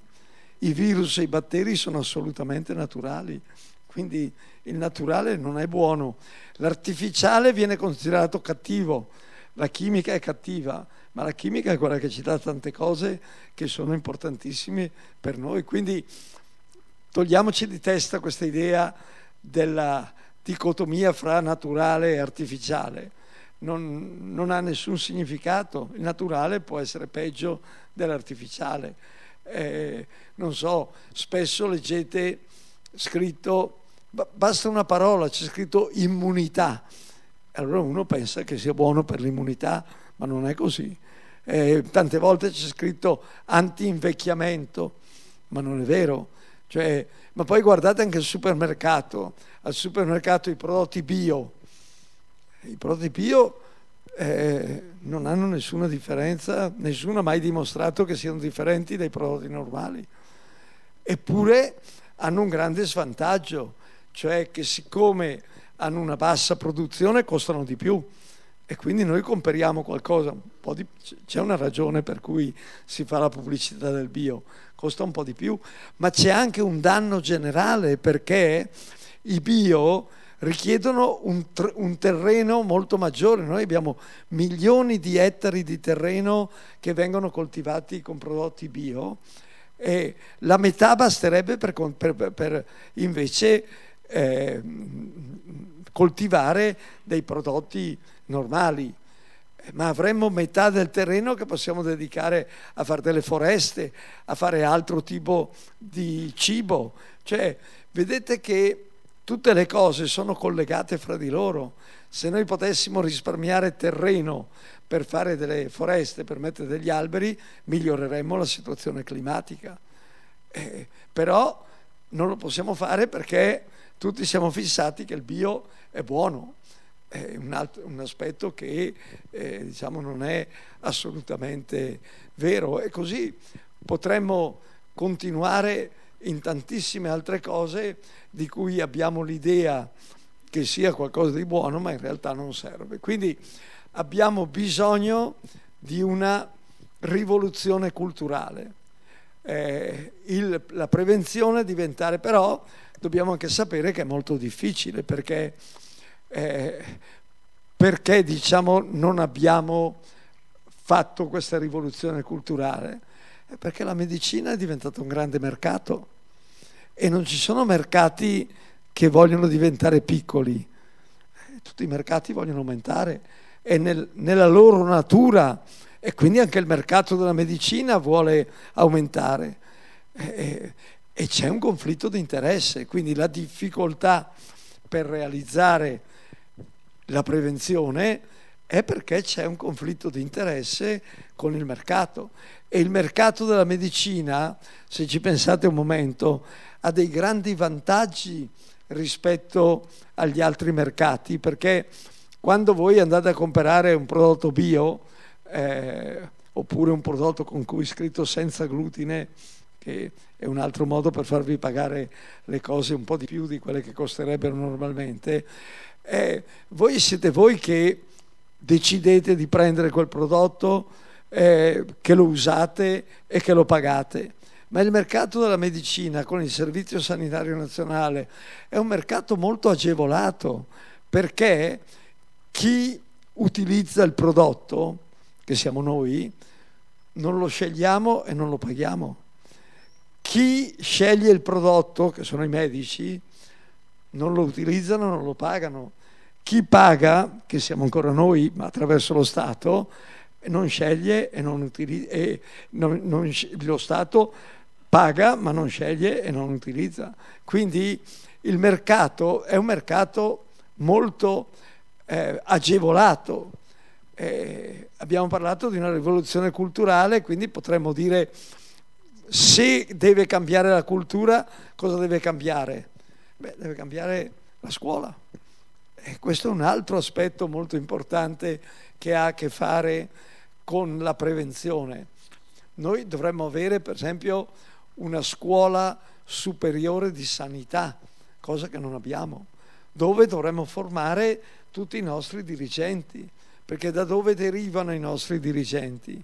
i virus e i batteri sono assolutamente naturali, quindi il naturale non è buono, l'artificiale viene considerato cattivo, la chimica è cattiva, ma la chimica è quella che ci dà tante cose che sono importantissime per noi, quindi togliamoci di testa questa idea della dicotomia fra naturale e artificiale. Non, non ha nessun significato, il naturale può essere peggio dell'artificiale eh, non so, spesso leggete scritto, basta una parola, c'è scritto immunità. Allora uno pensa che sia buono per l'immunità, ma non è così. Eh, tante volte c'è scritto anti-invecchiamento, ma non è vero. Cioè, ma poi guardate anche il supermercato, al supermercato i prodotti bio. I prodotti bio eh, non hanno nessuna differenza, nessuno ha mai dimostrato che siano differenti dai prodotti normali. Eppure hanno un grande svantaggio, cioè che siccome hanno una bassa produzione costano di più e quindi noi compriamo qualcosa, un di, c'è una ragione per cui si fa la pubblicità del bio, costa un po' di più, ma c'è anche un danno generale perché i bio richiedono un, un, terreno molto maggiore. Noi abbiamo milioni di ettari di terreno che vengono coltivati con prodotti bio e la metà basterebbe per, per, per invece eh, coltivare dei prodotti normali ma avremmo metà del terreno che possiamo dedicare a fare delle foreste, a fare altro tipo di cibo. Cioè, vedete che Tutte le cose sono collegate fra di loro. Se noi potessimo risparmiare terreno per fare delle foreste, per mettere degli alberi, miglioreremmo la situazione climatica. Eh, però non lo possiamo fare perché tutti siamo fissati che il bio è buono, è un, altro, un aspetto che eh, diciamo non è assolutamente vero. E così potremmo continuare in tantissime altre cose di cui abbiamo l'idea che sia qualcosa di buono, ma in realtà non serve. Quindi abbiamo bisogno di una rivoluzione culturale. Eh, il, la prevenzione diventare però dobbiamo anche sapere che è molto difficile perché, eh, perché diciamo non abbiamo fatto questa rivoluzione culturale perché la medicina è diventata un grande mercato e non ci sono mercati che vogliono diventare piccoli, tutti i mercati vogliono aumentare, e nel, nella loro natura e quindi anche il mercato della medicina vuole aumentare e, e c'è un conflitto di interesse, quindi la difficoltà per realizzare la prevenzione è perché c'è un conflitto di interesse con il mercato e il mercato della medicina, se ci pensate un momento, ha dei grandi vantaggi rispetto agli altri mercati perché quando voi andate a comprare un prodotto bio eh, oppure un prodotto con cui è scritto senza glutine che è un altro modo per farvi pagare le cose un po' di più di quelle che costerebbero normalmente, eh, voi siete voi che decidete di prendere quel prodotto, eh, che lo usate e che lo pagate ma il mercato della medicina con il Servizio Sanitario Nazionale è un mercato molto agevolato perché chi utilizza il prodotto, che siamo noi, non lo scegliamo e non lo paghiamo. Chi sceglie il prodotto, che sono i medici, non lo utilizzano, non lo pagano. Chi paga, che siamo ancora noi, ma attraverso lo Stato, non sceglie e, non utilizza, e non, non, lo Stato paga ma non sceglie e non utilizza. Quindi il mercato è un mercato molto eh, agevolato. Eh, abbiamo parlato di una rivoluzione culturale, quindi potremmo dire se deve cambiare la cultura, cosa deve cambiare? Beh, deve cambiare la scuola. E questo è un altro aspetto molto importante che ha a che fare con la prevenzione. Noi dovremmo avere, per esempio, una scuola superiore di sanità, cosa che non abbiamo, dove dovremmo formare tutti i nostri dirigenti, perché da dove derivano i nostri dirigenti?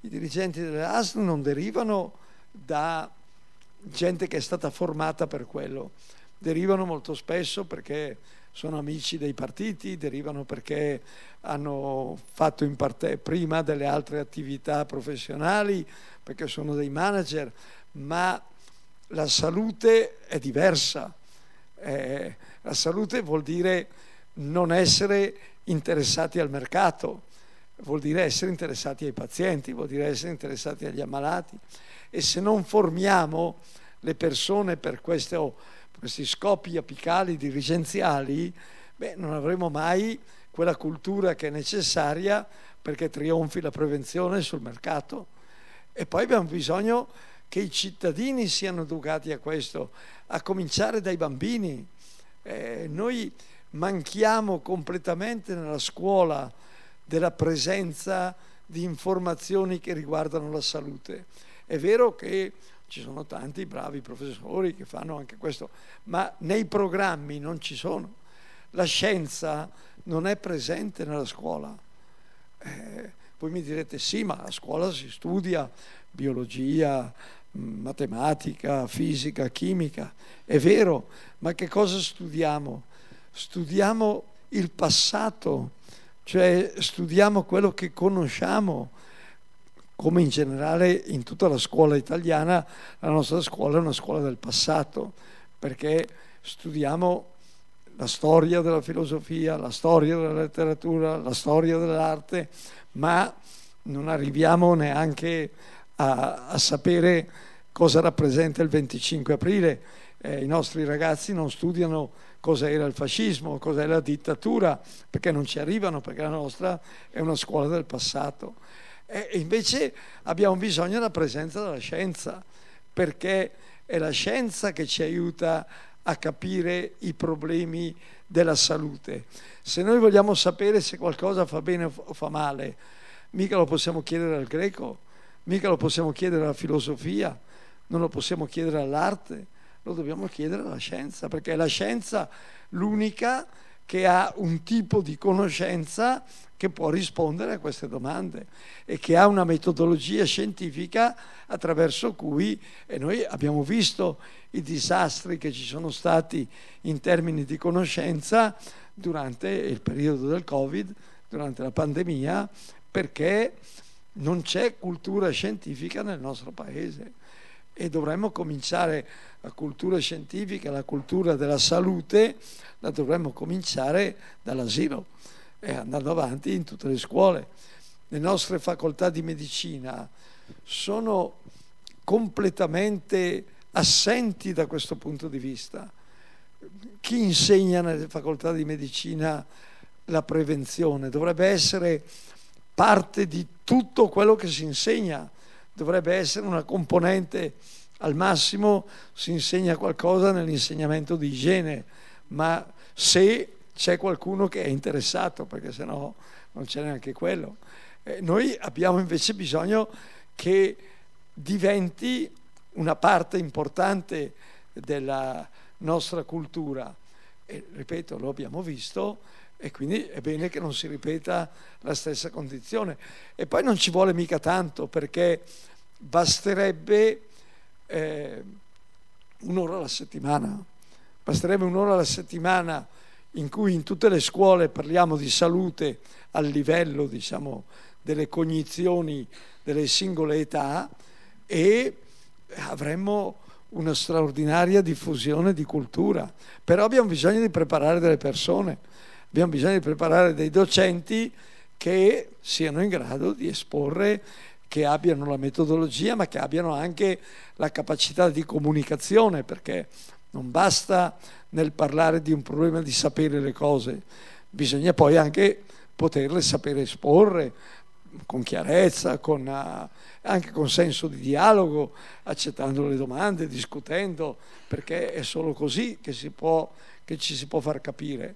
I dirigenti dell'ASL non derivano da gente che è stata formata per quello, derivano molto spesso perché sono amici dei partiti, derivano perché hanno fatto in parte prima delle altre attività professionali, perché sono dei manager, ma la salute è diversa. Eh, la salute vuol dire non essere interessati al mercato, vuol dire essere interessati ai pazienti, vuol dire essere interessati agli ammalati. E se non formiamo le persone per questo, questi scopi apicali, dirigenziali, beh, non avremo mai quella cultura che è necessaria perché trionfi la prevenzione sul mercato. E poi abbiamo bisogno che i cittadini siano educati a questo, a cominciare dai bambini. Eh, noi manchiamo completamente nella scuola della presenza di informazioni che riguardano la salute. È vero che ci sono tanti bravi professori che fanno anche questo, ma nei programmi non ci sono. La scienza non è presente nella scuola. Eh, voi mi direte sì, ma a scuola si studia biologia, matematica, fisica, chimica, è vero, ma che cosa studiamo? Studiamo il passato, cioè studiamo quello che conosciamo, come in generale in tutta la scuola italiana, la nostra scuola è una scuola del passato, perché studiamo la storia della filosofia, la storia della letteratura, la storia dell'arte, ma non arriviamo neanche a, a sapere cosa rappresenta il 25 aprile, eh, i nostri ragazzi non studiano cosa era il fascismo, cosa era la dittatura, perché non ci arrivano, perché la nostra è una scuola del passato. E invece abbiamo bisogno della presenza della scienza, perché è la scienza che ci aiuta a capire i problemi della salute. Se noi vogliamo sapere se qualcosa fa bene o fa male, mica lo possiamo chiedere al greco, mica lo possiamo chiedere alla filosofia, non lo possiamo chiedere all'arte, lo dobbiamo chiedere alla scienza, perché è la scienza l'unica che ha un tipo di conoscenza che può rispondere a queste domande e che ha una metodologia scientifica attraverso cui, e noi abbiamo visto i disastri che ci sono stati in termini di conoscenza durante il periodo del Covid, durante la pandemia, perché non c'è cultura scientifica nel nostro paese e dovremmo cominciare la cultura scientifica, la cultura della salute, la dovremmo cominciare dall'asilo e andando avanti in tutte le scuole. Le nostre facoltà di medicina sono completamente assenti da questo punto di vista. Chi insegna nelle facoltà di medicina la prevenzione dovrebbe essere parte di tutto quello che si insegna dovrebbe essere una componente al massimo si insegna qualcosa nell'insegnamento di igiene, ma se c'è qualcuno che è interessato, perché se no non c'è neanche quello. Eh, noi abbiamo invece bisogno che diventi una parte importante della nostra cultura. E, ripeto, lo abbiamo visto, e quindi è bene che non si ripeta la stessa condizione. E poi non ci vuole mica tanto perché basterebbe eh, un'ora alla settimana, basterebbe un'ora alla settimana in cui in tutte le scuole parliamo di salute a livello diciamo, delle cognizioni delle singole età e avremmo una straordinaria diffusione di cultura. Però abbiamo bisogno di preparare delle persone abbiamo bisogno di preparare dei docenti che siano in grado di esporre, che abbiano la metodologia, ma che abbiano anche la capacità di comunicazione, perché non basta nel parlare di un problema di sapere le cose, bisogna poi anche poterle sapere esporre con chiarezza, con, eh, anche con senso di dialogo, accettando le domande, discutendo, perché è solo così che, si può, che ci si può far capire.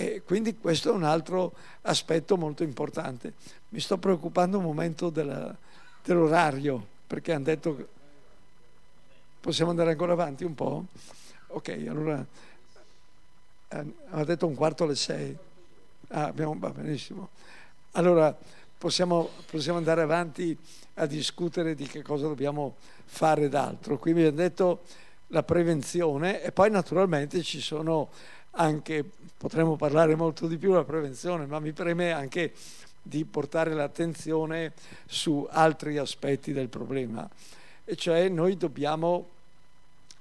E quindi questo è un altro aspetto molto importante. Mi sto preoccupando un momento della, dell'orario, perché hanno detto che possiamo andare ancora avanti un po'? Ok, allora hanno detto un quarto alle sei. Ah, abbiamo, va benissimo. Allora possiamo, possiamo andare avanti a discutere di che cosa dobbiamo fare d'altro. Qui mi hanno detto la prevenzione e poi naturalmente ci sono anche, potremmo parlare molto di più della prevenzione, ma mi preme anche di portare l'attenzione su altri aspetti del problema. E cioè noi dobbiamo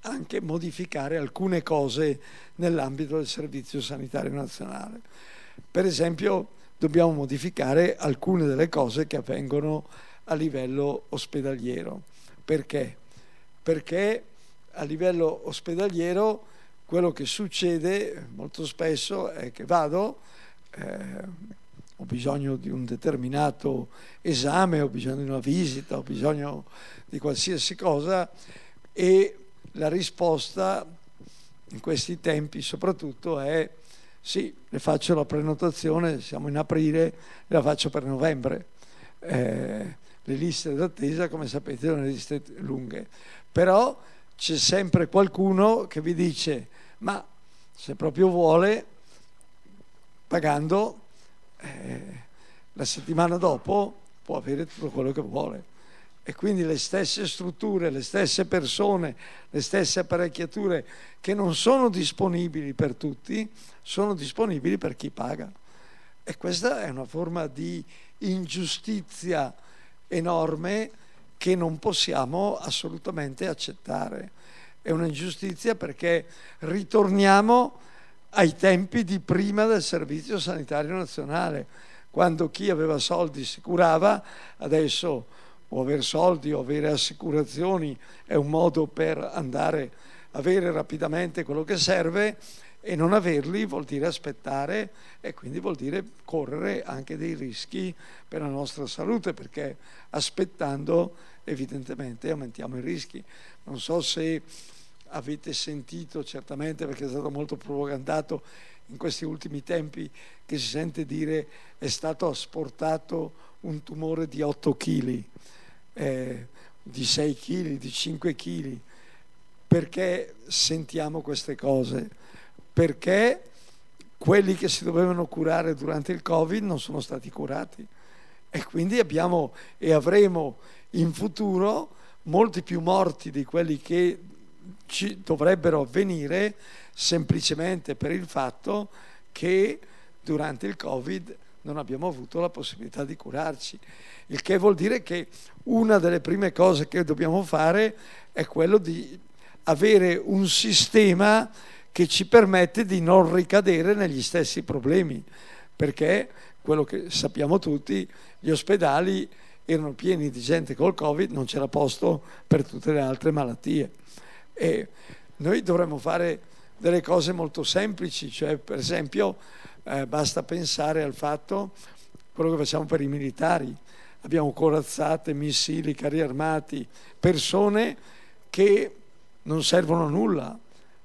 anche modificare alcune cose nell'ambito del Servizio Sanitario Nazionale. Per esempio dobbiamo modificare alcune delle cose che avvengono a livello ospedaliero. Perché? Perché a livello ospedaliero quello che succede molto spesso è che vado, eh, ho bisogno di un determinato esame, ho bisogno di una visita, ho bisogno di qualsiasi cosa e la risposta in questi tempi soprattutto è sì, le faccio la prenotazione, siamo in aprile, la faccio per novembre. Eh, le liste d'attesa, come sapete, sono le liste lunghe. Però c'è sempre qualcuno che vi dice ma se proprio vuole, pagando eh, la settimana dopo può avere tutto quello che vuole. E quindi le stesse strutture, le stesse persone, le stesse apparecchiature che non sono disponibili per tutti, sono disponibili per chi paga. E questa è una forma di ingiustizia enorme che non possiamo assolutamente accettare è un'ingiustizia perché ritorniamo ai tempi di prima del Servizio Sanitario Nazionale, quando chi aveva soldi si curava, adesso o avere soldi o avere assicurazioni è un modo per andare a avere rapidamente quello che serve e non averli vuol dire aspettare e quindi vuol dire correre anche dei rischi per la nostra salute perché aspettando evidentemente aumentiamo i rischi. Non so se avete sentito certamente perché è stato molto propagandato in questi ultimi tempi che si sente dire è stato asportato un tumore di 8 kg, eh, di 6 kg, di 5 kg. Perché sentiamo queste cose? Perché quelli che si dovevano curare durante il Covid non sono stati curati e quindi abbiamo e avremo in futuro molti più morti di quelli che ci dovrebbero avvenire semplicemente per il fatto che durante il Covid non abbiamo avuto la possibilità di curarci, il che vuol dire che una delle prime cose che dobbiamo fare è quello di avere un sistema che ci permette di non ricadere negli stessi problemi, perché quello che sappiamo tutti, gli ospedali erano pieni di gente col Covid, non c'era posto per tutte le altre malattie. E noi dovremmo fare delle cose molto semplici, cioè per esempio eh, basta pensare al fatto, quello che facciamo per i militari, abbiamo corazzate, missili, carri armati, persone che non servono a nulla,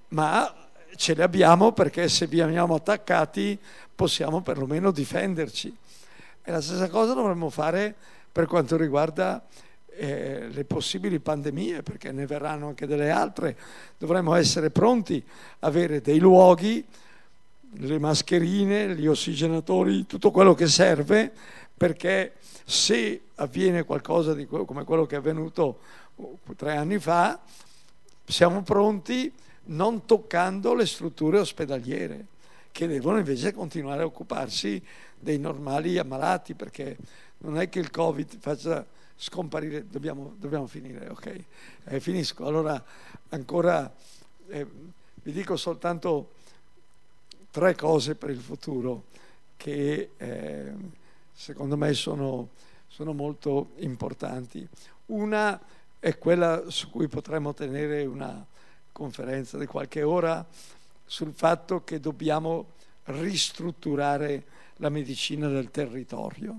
ma ce le abbiamo perché se veniamo attaccati possiamo perlomeno difenderci. E la stessa cosa dovremmo fare per quanto riguarda eh, le possibili pandemie, perché ne verranno anche delle altre, dovremmo essere pronti a avere dei luoghi, le mascherine, gli ossigenatori, tutto quello che serve, perché se avviene qualcosa que- come quello che è avvenuto oh, tre anni fa, siamo pronti non toccando le strutture ospedaliere, che devono invece continuare a occuparsi dei normali ammalati, perché non è che il Covid faccia scomparire, dobbiamo, dobbiamo finire, ok? Eh, finisco. Allora, ancora eh, vi dico soltanto tre cose per il futuro che eh, secondo me sono, sono molto importanti. Una è quella su cui potremmo tenere una conferenza di qualche ora sul fatto che dobbiamo ristrutturare la medicina del territorio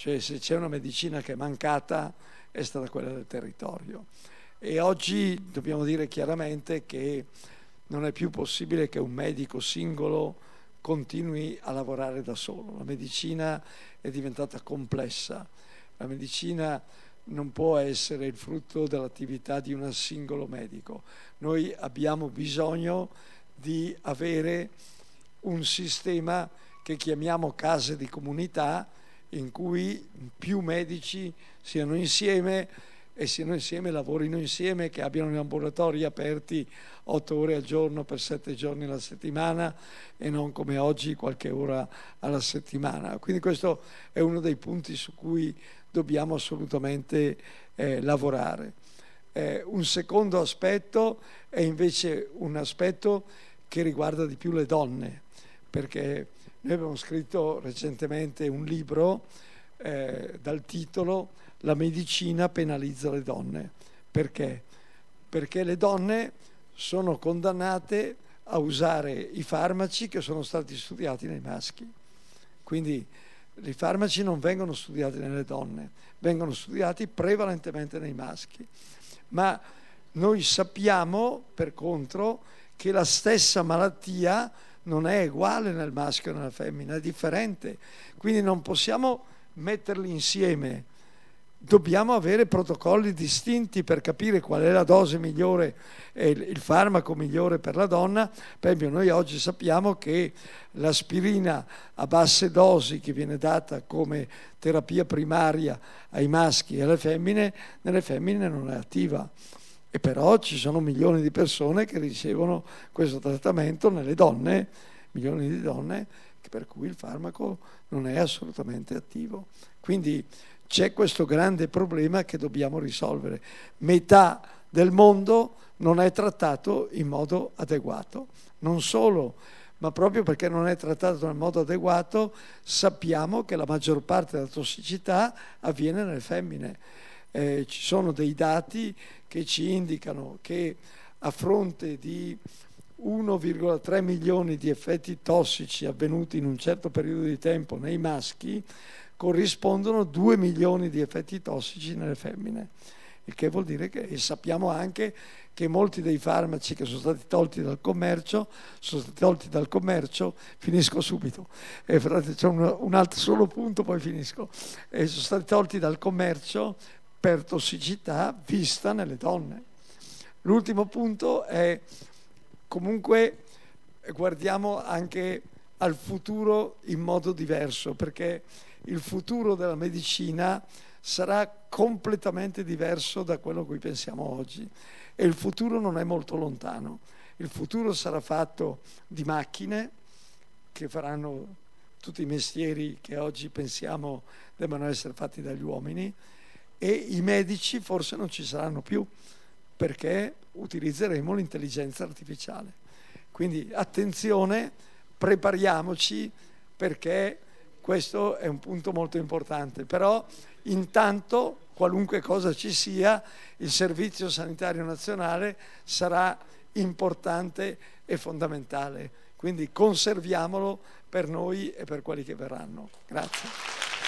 cioè se c'è una medicina che è mancata è stata quella del territorio. E oggi dobbiamo dire chiaramente che non è più possibile che un medico singolo continui a lavorare da solo. La medicina è diventata complessa, la medicina non può essere il frutto dell'attività di un singolo medico. Noi abbiamo bisogno di avere un sistema che chiamiamo case di comunità in cui più medici siano insieme e siano insieme, lavorino insieme, che abbiano i laboratori aperti otto ore al giorno per sette giorni alla settimana e non come oggi qualche ora alla settimana. Quindi questo è uno dei punti su cui dobbiamo assolutamente eh, lavorare. Eh, un secondo aspetto è invece un aspetto che riguarda di più le donne, perché noi abbiamo scritto recentemente un libro eh, dal titolo La medicina penalizza le donne. Perché? Perché le donne sono condannate a usare i farmaci che sono stati studiati nei maschi. Quindi i farmaci non vengono studiati nelle donne, vengono studiati prevalentemente nei maschi. Ma noi sappiamo, per contro, che la stessa malattia non è uguale nel maschio e nella femmina, è differente. Quindi non possiamo metterli insieme. Dobbiamo avere protocolli distinti per capire qual è la dose migliore e il farmaco migliore per la donna. Per esempio, noi oggi sappiamo che l'aspirina a basse dosi che viene data come terapia primaria ai maschi e alle femmine, nelle femmine non è attiva. E però ci sono milioni di persone che ricevono questo trattamento nelle donne, milioni di donne per cui il farmaco non è assolutamente attivo. Quindi c'è questo grande problema che dobbiamo risolvere. Metà del mondo non è trattato in modo adeguato. Non solo, ma proprio perché non è trattato nel modo adeguato sappiamo che la maggior parte della tossicità avviene nelle femmine eh, ci sono dei dati che ci indicano che a fronte di 1,3 milioni di effetti tossici avvenuti in un certo periodo di tempo nei maschi corrispondono 2 milioni di effetti tossici nelle femmine, il che vuol dire che sappiamo anche che molti dei farmaci che sono stati tolti dal commercio, sono stati tolti dal commercio, finisco subito, eh, c'è un, un, altro solo punto poi finisco, eh, sono stati tolti dal commercio per tossicità vista nelle donne. L'ultimo punto è comunque guardiamo anche al futuro in modo diverso, perché il futuro della medicina sarà completamente diverso da quello a cui pensiamo oggi e il futuro non è molto lontano. Il futuro sarà fatto di macchine che faranno tutti i mestieri che oggi pensiamo debbano essere fatti dagli uomini e i medici forse non ci saranno più perché utilizzeremo l'intelligenza artificiale. Quindi attenzione, prepariamoci perché questo è un punto molto importante, però intanto qualunque cosa ci sia, il Servizio Sanitario Nazionale sarà importante e fondamentale, quindi conserviamolo per noi e per quelli che verranno. Grazie.